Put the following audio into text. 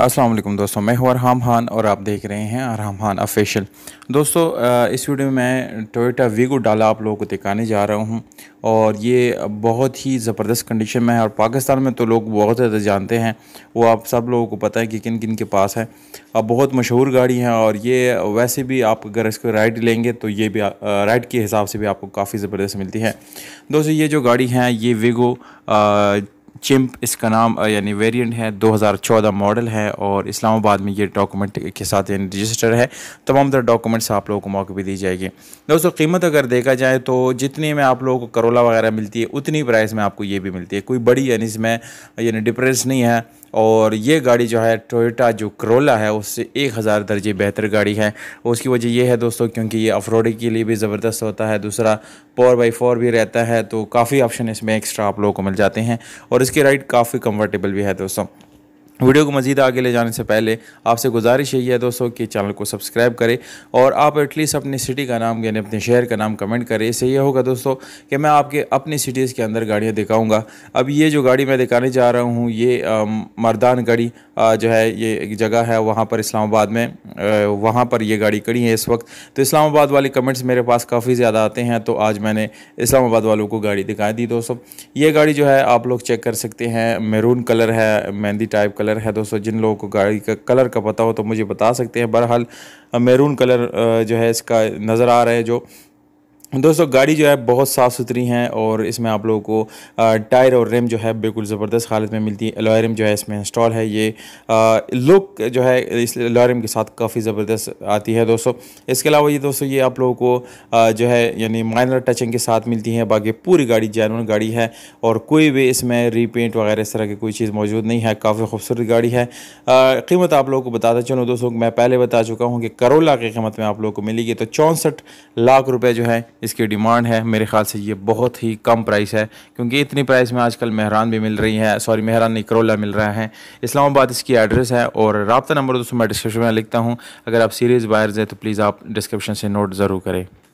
अस्सलाम वालेकुम दोस्तों मैं हूँ अरहम खान और आप देख रहे हैं अरहम खान ऑफिशियल दोस्तों इस वीडियो में मैं टोयोटा वीगो डाला आप लोगों को दिखाने जा रहा हूँ और ये बहुत ही ज़बरदस्त कंडीशन में है और पाकिस्तान में तो लोग बहुत ज़्यादा जानते हैं वो आप सब लोगों को पता है कि किन किन के पास है अब बहुत मशहूर गाड़ी है और ये वैसे भी आप अगर इसको राइड लेंगे तो ये भी राइड के हिसाब से भी आपको काफ़ी ज़बरदस्त मिलती है दोस्तों ये जो गाड़ी है ये वीगो चिम्प इसका नाम यानी वेरिएंट है 2014 मॉडल है और इस्लामाबाद में ये डॉक्यूमेंट के साथ यानी रजिस्टर है तमाम तरह डॉक्यूमेंट्स आप लोगों को मौके पर दी जाएगी दोस्तों कीमत अगर देखा जाए तो जितनी में आप लोगों को करोला वगैरह मिलती है उतनी प्राइस में आपको ये भी मिलती है कोई बड़ी यानी इसमें यानी डिफरेंस नहीं है और ये गाड़ी जो है टोयोटा जो करोला है उससे एक हज़ार दर्जे बेहतर गाड़ी है उसकी वजह ये है दोस्तों क्योंकि ये ऑफ के लिए भी ज़बरदस्त होता है दूसरा फोर बाई फोर भी रहता है तो काफ़ी ऑप्शन इसमें एक्स्ट्रा आप लोगों को मिल जाते हैं और इसकी राइड काफ़ी कम्फर्टेबल भी है दोस्तों वीडियो को मज़ीद आगे ले जाने से पहले आपसे गुजारिश यही है दोस्तों कि चैनल को सब्सक्राइब करें और आप एटलीस्ट अपनी सिटी का नाम यानी अपने शहर का नाम कमेंट करें इससे यह होगा दोस्तों कि मैं आपके अपनी सिटीज़ के अंदर गाड़ियाँ दिखाऊंगा अब ये जो गाड़ी मैं दिखाने जा रहा हूँ ये मरदान गाड़ी जो है ये एक जगह है वहाँ पर इस्लामाबाद में वहाँ पर ये गाड़ी खड़ी है इस वक्त तो इस्लामाबाद वाले कमेंट्स मेरे पास काफ़ी ज़्यादा आते हैं तो आज मैंने इस्लामाबाद वालों को गाड़ी दिखा दी दोस्तों ये गाड़ी जो है आप लोग चेक कर सकते हैं मेरून कलर है मेहंदी टाइप कलर कलर है दोस्तों जिन लोगों को गाड़ी का कलर का पता हो तो मुझे बता सकते हैं बहरहाल मेरून कलर जो है इसका नज़र आ रहा है जो दोस्तों गाड़ी जो है बहुत साफ़ सुथरी हैं और इसमें आप लोगों को टायर और रिम जो है बिल्कुल ज़बरदस्त हालत में मिलती है लॉयरम जो है इसमें इंस्टॉल है ये लुक जो है इस लॉयरम के साथ काफ़ी ज़बरदस्त आती है दोस्तों इसके अलावा ये दोस्तों ये आप लोगों को आ, जो है यानी माइनर टचिंग के साथ मिलती है बाकी पूरी गाड़ी जैनवन गाड़ी है और कोई भी इसमें रीपेंट वगैरह इस तरह की कोई चीज़ मौजूद नहीं है काफ़ी खूबसूरत गाड़ी है कीमत आप लोगों को बताता चलो दोस्तों मैं पहले बता चुका हूँ कि करोला की कीमत में आप लोगों को मिलेगी तो चौंसठ लाख रुपये जो है इसकी डिमांड है मेरे ख्याल से ये बहुत ही कम प्राइस है क्योंकि इतनी प्राइस में आजकल मेहरान भी मिल रही है सॉरी मेहरान नहीं करोला मिल रहा है इस्लामाबाद इसकी एड्रेस है और रबता नंबर दोस्तों मैं डिस्क्रिप्शन में लिखता हूँ अगर आप सीरीज़ बायर्स हैं तो प्लीज़ आप डिस्क्रिप्शन से नोट ज़रूर करें